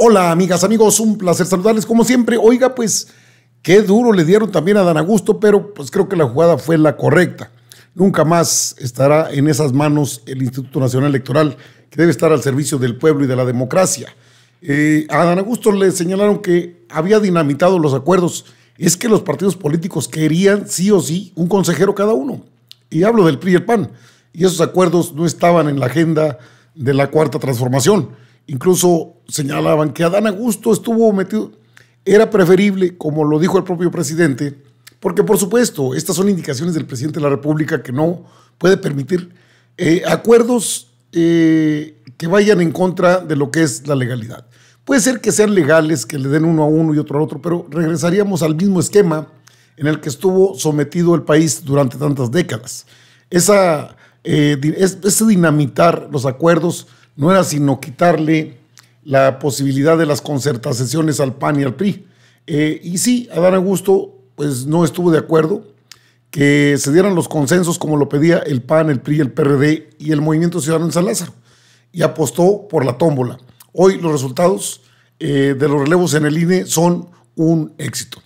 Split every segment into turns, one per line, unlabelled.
Hola amigas, amigos, un placer saludarles como siempre. Oiga, pues qué duro le dieron también a Dan Augusto, pero pues creo que la jugada fue la correcta. Nunca más estará en esas manos el Instituto Nacional Electoral, que debe estar al servicio del pueblo y de la democracia. Eh, a Dan Augusto le señalaron que había dinamitado los acuerdos. Es que los partidos políticos querían sí o sí un consejero cada uno. Y hablo del PRI y el PAN. Y esos acuerdos no estaban en la agenda de la cuarta transformación. Incluso señalaban que Adán Augusto estuvo metido. Era preferible, como lo dijo el propio presidente, porque por supuesto, estas son indicaciones del presidente de la República que no puede permitir eh, acuerdos eh, que vayan en contra de lo que es la legalidad. Puede ser que sean legales, que le den uno a uno y otro al otro, pero regresaríamos al mismo esquema en el que estuvo sometido el país durante tantas décadas. Esa, eh, ese dinamitar los acuerdos no era sino quitarle la posibilidad de las concertaciones al PAN y al PRI. Eh, y sí, Adán Augusto pues no estuvo de acuerdo que se dieran los consensos como lo pedía el PAN, el PRI, el PRD y el Movimiento Ciudadano en San Lázaro y apostó por la tómbola. Hoy los resultados eh, de los relevos en el INE son un éxito.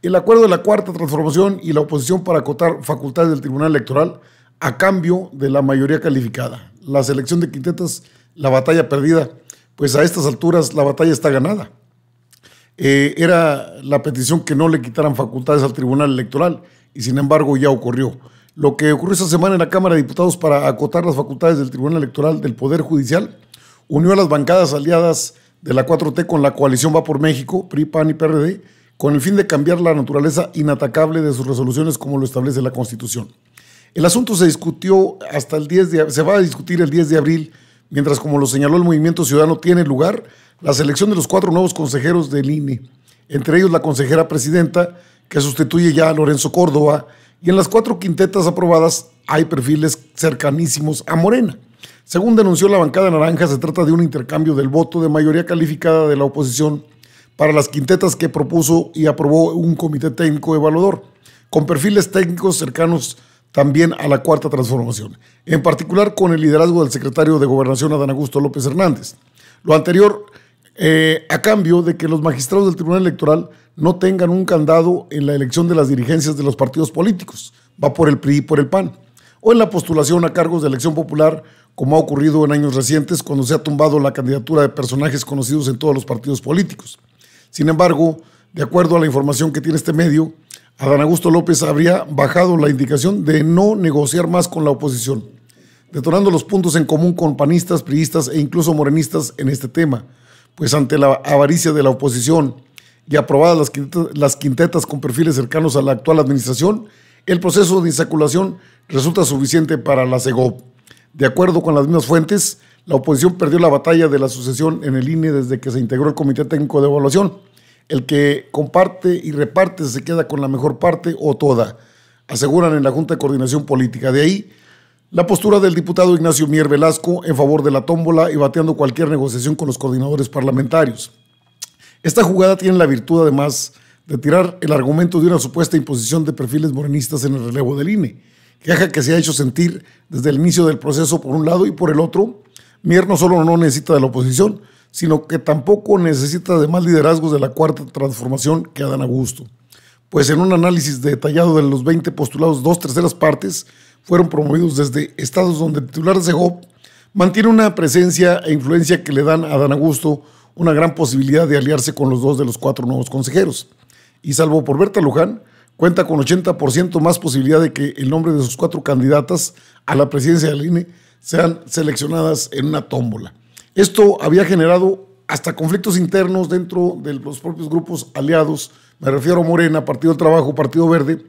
El acuerdo de la cuarta transformación y la oposición para acotar facultades del Tribunal Electoral a cambio de la mayoría calificada. La selección de quintetas la batalla perdida, pues a estas alturas la batalla está ganada. Eh, era la petición que no le quitaran facultades al Tribunal Electoral y sin embargo ya ocurrió. Lo que ocurrió esta semana en la Cámara de Diputados para acotar las facultades del Tribunal Electoral del Poder Judicial unió a las bancadas aliadas de la 4T con la coalición Va por México, PRI, PAN y PRD, con el fin de cambiar la naturaleza inatacable de sus resoluciones como lo establece la Constitución. El asunto se discutió hasta el 10 de, se va a discutir el 10 de abril mientras como lo señaló el Movimiento Ciudadano tiene lugar la selección de los cuatro nuevos consejeros del INE, entre ellos la consejera presidenta que sustituye ya a Lorenzo Córdoba, y en las cuatro quintetas aprobadas hay perfiles cercanísimos a Morena. Según denunció la bancada naranja, se trata de un intercambio del voto de mayoría calificada de la oposición para las quintetas que propuso y aprobó un comité técnico evaluador, con perfiles técnicos cercanos a también a la cuarta transformación, en particular con el liderazgo del secretario de Gobernación Adán Augusto López Hernández. Lo anterior eh, a cambio de que los magistrados del Tribunal Electoral no tengan un candado en la elección de las dirigencias de los partidos políticos, va por el PRI y por el PAN, o en la postulación a cargos de elección popular, como ha ocurrido en años recientes cuando se ha tumbado la candidatura de personajes conocidos en todos los partidos políticos. Sin embargo, de acuerdo a la información que tiene este medio, Adán Augusto López habría bajado la indicación de no negociar más con la oposición, detonando los puntos en común con panistas, priistas e incluso morenistas en este tema, pues ante la avaricia de la oposición y aprobadas las quintetas, con perfiles cercanos a la actual administración, el proceso de insaculación resulta suficiente para la CEGOB. De acuerdo con las mismas fuentes, la oposición perdió la batalla de la sucesión en el INE desde que se integró el Comité Técnico de Evaluación, el que comparte y reparte se queda con la mejor parte o toda, aseguran en la Junta de Coordinación Política. De ahí la postura del diputado Ignacio Mier Velasco en favor de la tómbola y bateando cualquier negociación con los coordinadores parlamentarios. Esta jugada tiene la virtud, además, de tirar el argumento de una supuesta imposición de perfiles morenistas en el relevo del INE, queja que se ha hecho sentir desde el inicio del proceso por un lado y por el otro. Mier no solo no necesita de la oposición, sino que tampoco necesita de más liderazgos de la cuarta transformación que Adán Augusto. Pues en un análisis detallado de los 20 postulados, dos terceras partes fueron promovidos desde estados donde el titular de Job mantiene una presencia e influencia que le dan a Adán Augusto una gran posibilidad de aliarse con los dos de los cuatro nuevos consejeros. Y salvo por Berta Luján, cuenta con 80% más posibilidad de que el nombre de sus cuatro candidatas a la presidencia del INE sean seleccionadas en una tómbola. Esto había generado hasta conflictos internos dentro de los propios grupos aliados, me refiero a Morena, Partido del Trabajo, Partido Verde,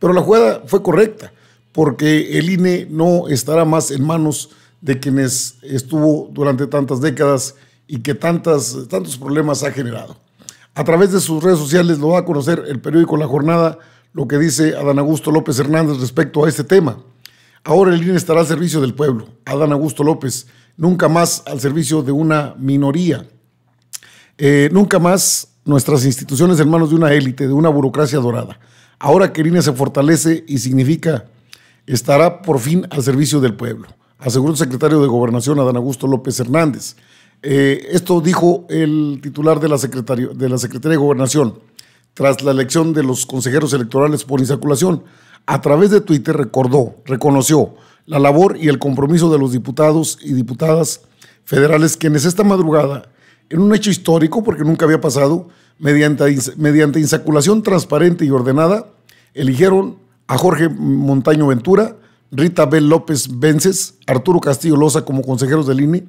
pero la jugada fue correcta, porque el INE no estará más en manos de quienes estuvo durante tantas décadas y que tantas, tantos problemas ha generado. A través de sus redes sociales lo va a conocer el periódico La Jornada, lo que dice Adán Augusto López Hernández respecto a este tema. Ahora el INE estará al servicio del pueblo. Adán Augusto López, nunca más al servicio de una minoría, eh, nunca más nuestras instituciones en manos de una élite, de una burocracia dorada. Ahora que se fortalece y significa estará por fin al servicio del pueblo, aseguró el secretario de Gobernación Adán Augusto López Hernández. Eh, esto dijo el titular de la, de la Secretaría de Gobernación tras la elección de los consejeros electorales por insaculación. A través de Twitter recordó, reconoció la labor y el compromiso de los diputados y diputadas federales quienes esta madrugada, en un hecho histórico porque nunca había pasado, mediante, mediante insaculación transparente y ordenada, eligieron a Jorge Montaño Ventura, Rita B. López Vences, Arturo Castillo Loza como consejeros del INE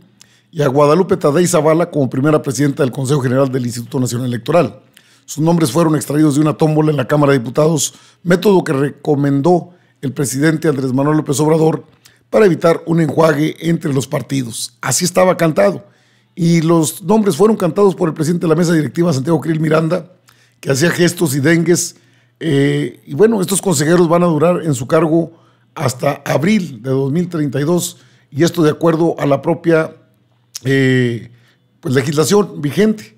y a Guadalupe Tadei Zavala como primera presidenta del Consejo General del Instituto Nacional Electoral. Sus nombres fueron extraídos de una tómbola en la Cámara de Diputados, método que recomendó el presidente Andrés Manuel López Obrador para evitar un enjuague entre los partidos. Así estaba cantado. Y los nombres fueron cantados por el presidente de la mesa directiva, Santiago Cril Miranda, que hacía gestos y dengues. Eh, y bueno, estos consejeros van a durar en su cargo hasta abril de 2032, y esto de acuerdo a la propia eh, pues, legislación vigente.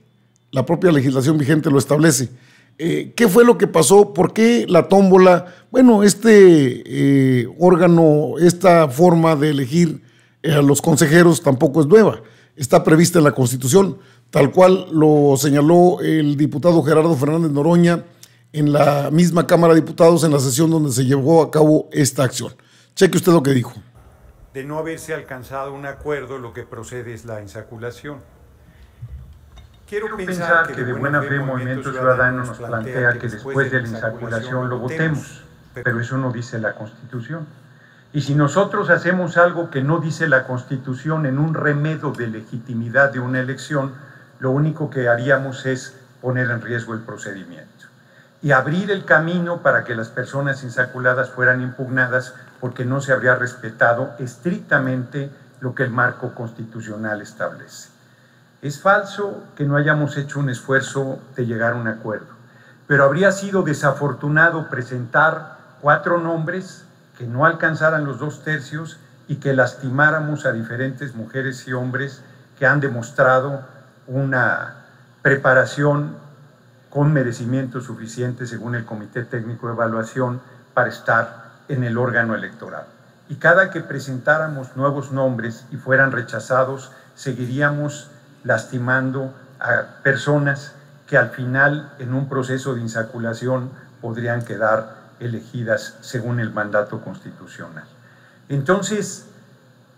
La propia legislación vigente lo establece. Eh, ¿Qué fue lo que pasó? ¿Por qué la tómbola? Bueno, este eh, órgano, esta forma de elegir eh, a los consejeros tampoco es nueva. Está prevista en la Constitución, tal cual lo señaló el diputado Gerardo Fernández Noroña en la misma Cámara de Diputados en la sesión donde se llevó a cabo esta acción. Cheque usted lo que dijo.
De no haberse alcanzado un acuerdo, lo que procede es la insaculación. Quiero pensar que de buena fe Movimiento Ciudadano nos plantea que después de la insaculación lo votemos, pero eso no dice la Constitución. Y si nosotros hacemos algo que no dice la Constitución en un remedio de legitimidad de una elección, lo único que haríamos es poner en riesgo el procedimiento y abrir el camino para que las personas insaculadas fueran impugnadas porque no se habría respetado estrictamente lo que el marco constitucional establece. Es falso que no hayamos hecho un esfuerzo de llegar a un acuerdo, pero habría sido desafortunado presentar cuatro nombres que no alcanzaran los dos tercios y que lastimáramos a diferentes mujeres y hombres que han demostrado una preparación con merecimiento suficiente, según el Comité Técnico de Evaluación, para estar en el órgano electoral. Y cada que presentáramos nuevos nombres y fueran rechazados, seguiríamos lastimando a personas que al final en un proceso de insaculación podrían quedar elegidas según el mandato constitucional. Entonces,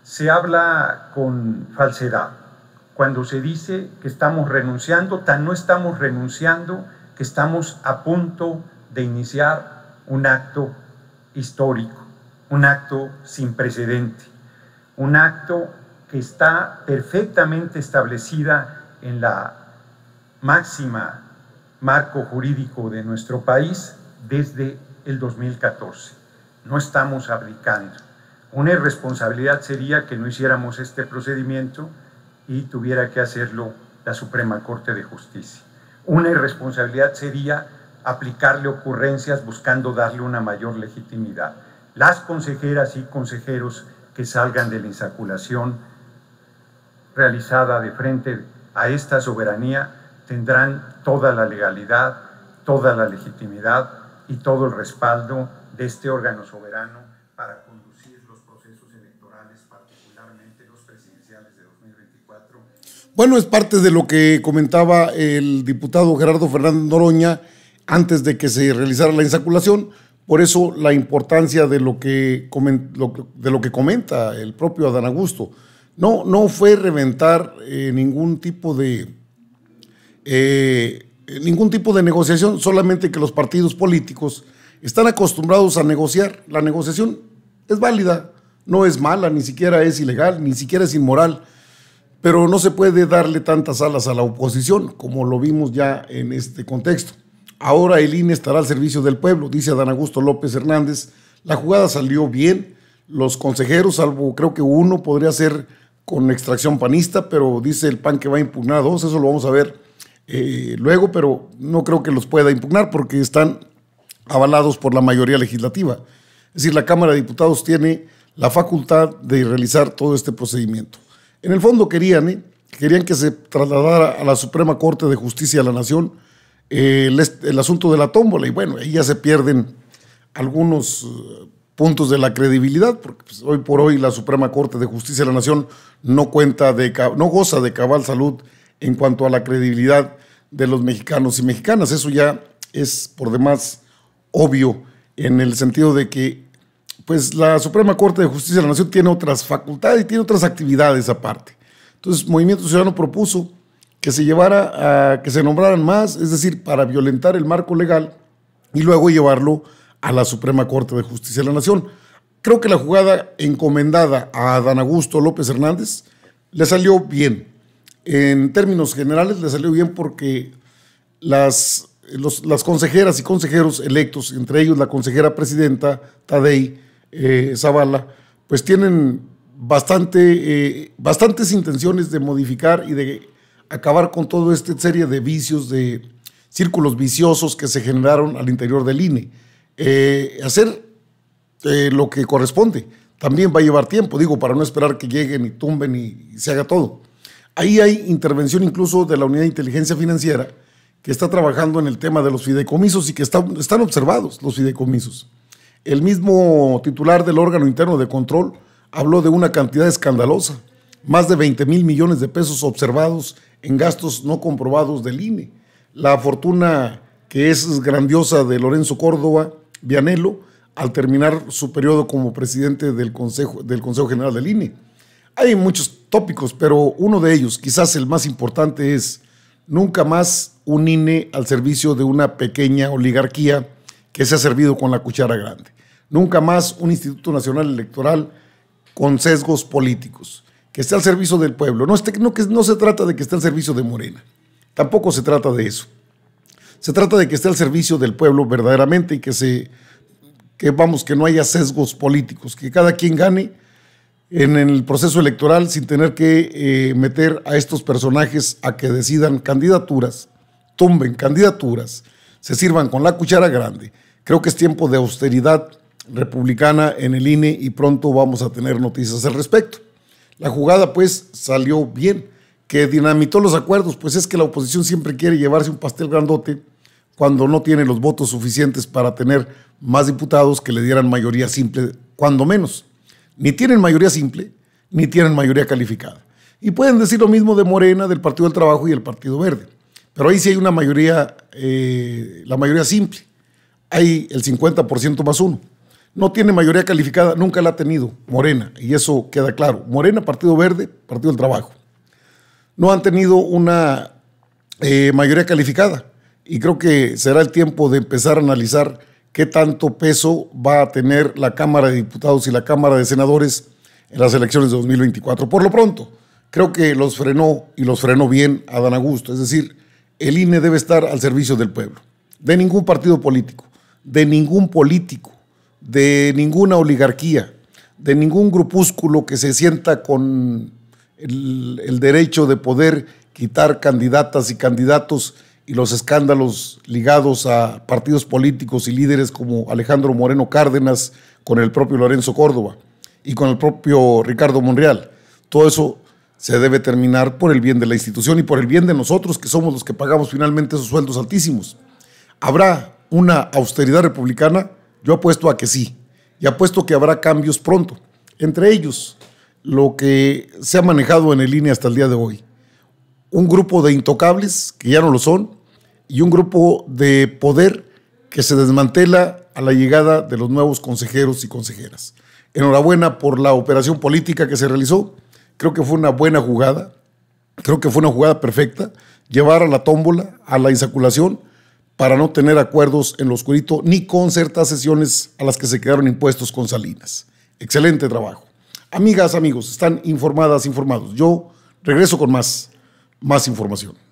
se habla con falsedad cuando se dice que estamos renunciando, tan no estamos renunciando que estamos a punto de iniciar un acto histórico, un acto sin precedente, un acto que está perfectamente establecida en la máxima marco jurídico de nuestro país desde el 2014. No estamos abdicando. Una irresponsabilidad sería que no hiciéramos este procedimiento y tuviera que hacerlo la Suprema Corte de Justicia. Una irresponsabilidad sería aplicarle ocurrencias buscando darle una mayor legitimidad. Las consejeras y consejeros que salgan de la insaculación realizada de frente a esta soberanía tendrán toda la legalidad, toda la legitimidad y todo el respaldo de este órgano soberano para conducir los procesos electorales, particularmente
los presidenciales de 2024. Bueno, es parte de lo que comentaba el diputado Gerardo Fernández Noroña antes de que se realizara la insaculación. Por eso la importancia de lo que, de lo que comenta el propio Adán Augusto. No, no fue reventar eh, ningún tipo de eh, eh, ningún tipo de negociación, solamente que los partidos políticos están acostumbrados a negociar. La negociación es válida, no es mala, ni siquiera es ilegal, ni siquiera es inmoral, pero no se puede darle tantas alas a la oposición, como lo vimos ya en este contexto. Ahora el INE estará al servicio del pueblo, dice Dan Augusto López Hernández. La jugada salió bien, los consejeros, salvo creo que uno, podría ser con extracción panista, pero dice el PAN que va a impugnar dos, eso lo vamos a ver eh, luego, pero no creo que los pueda impugnar porque están avalados por la mayoría legislativa. Es decir, la Cámara de Diputados tiene la facultad de realizar todo este procedimiento. En el fondo querían, ¿eh? querían que se trasladara a la Suprema Corte de Justicia de la Nación eh, el, el, asunto de la tómbola y bueno, ahí ya se pierden algunos puntos de la credibilidad, porque pues, hoy por hoy la Suprema Corte de Justicia de la Nación no cuenta de no goza de cabal salud en cuanto a la credibilidad de los mexicanos y mexicanas. Eso ya es por demás obvio en el sentido de que pues la Suprema Corte de Justicia de la Nación tiene otras facultades y tiene otras actividades aparte. Entonces, Movimiento Ciudadano propuso que se llevara a que se nombraran más, es decir, para violentar el marco legal y luego llevarlo a la Suprema Corte de Justicia de la Nación. Creo que la jugada encomendada a Dan Augusto López Hernández le salió bien. En términos generales le salió bien porque las, las consejeras y consejeros electos, entre ellos la consejera presidenta Tadei eh, Zavala, pues tienen bastante, eh, bastantes intenciones de modificar y de acabar con toda esta serie de vicios, de círculos viciosos que se generaron al interior del INE eh, hacer eh, lo que corresponde. También va a llevar tiempo, digo, para no esperar que lleguen y tumben y, se haga todo. Ahí hay intervención incluso de la Unidad de Inteligencia Financiera que está trabajando en el tema de los fideicomisos y que están observados los fideicomisos. El mismo titular del órgano interno de control habló de una cantidad escandalosa, más de 20 mil millones de pesos observados en gastos no comprobados del INE. La fortuna que es grandiosa de Lorenzo Córdoba, Vianelo al terminar su periodo como presidente del Consejo, del Consejo General del INE. Hay muchos tópicos, pero uno de ellos, quizás el más importante, es nunca más un INE al servicio de una pequeña oligarquía que se ha servido con la cuchara grande. Nunca más un Instituto Nacional Electoral con sesgos políticos, que esté al servicio del pueblo. No, que no se trata de que esté al servicio de Morena, tampoco se trata de eso se trata de que esté al servicio del pueblo verdaderamente y que se que vamos que no haya sesgos políticos, que cada quien gane en el proceso electoral sin tener que eh, meter a estos personajes a que decidan candidaturas, tumben candidaturas, se sirvan con la cuchara grande. Creo que es tiempo de austeridad republicana en el INE y pronto vamos a tener noticias al respecto. La jugada pues salió bien, que dinamitó los acuerdos, pues es que la oposición siempre quiere llevarse un pastel grandote cuando no tiene los votos suficientes para tener más diputados que le dieran mayoría simple, cuando menos. Ni tienen mayoría simple, ni tienen mayoría calificada. Y pueden decir lo mismo de Morena, del Partido del Trabajo y del Partido Verde. Pero ahí sí hay una mayoría, eh, la mayoría simple. Hay el 50% más uno. No tiene mayoría calificada, nunca la ha tenido Morena, y eso queda claro. Morena, Partido Verde, Partido del Trabajo. No han tenido una eh, mayoría calificada y creo que será el tiempo de empezar a analizar qué tanto peso va a tener la Cámara de Diputados y la Cámara de Senadores en las elecciones de 2024. Por lo pronto, creo que los frenó y los frenó bien Adán Augusto. Es decir, el INE debe estar al servicio del pueblo, de ningún partido político, de ningún político, de ninguna oligarquía, de ningún grupúsculo que se sienta con el, el derecho de poder quitar candidatas y candidatos y los escándalos ligados a partidos políticos y líderes como Alejandro Moreno Cárdenas con el propio Lorenzo Córdoba y con el propio Ricardo Monreal. Todo eso se debe terminar por el bien de la institución y por el bien de nosotros que somos los que pagamos finalmente esos sueldos altísimos. ¿Habrá una austeridad republicana? Yo apuesto a que sí. Y apuesto que habrá cambios pronto. Entre ellos, lo que se ha manejado en el INE hasta el día de hoy. Un grupo de intocables, que ya no lo son, y un grupo de poder que se desmantela a la llegada de los nuevos consejeros y consejeras. Enhorabuena por la operación política que se realizó. Creo que fue una buena jugada. Creo que fue una jugada perfecta. Llevar a la tómbola, a la insaculación, para no tener acuerdos en lo oscurito ni con ciertas sesiones a las que se quedaron impuestos con Salinas. Excelente trabajo. Amigas, amigos, están informadas, informados. Yo regreso con más, más información.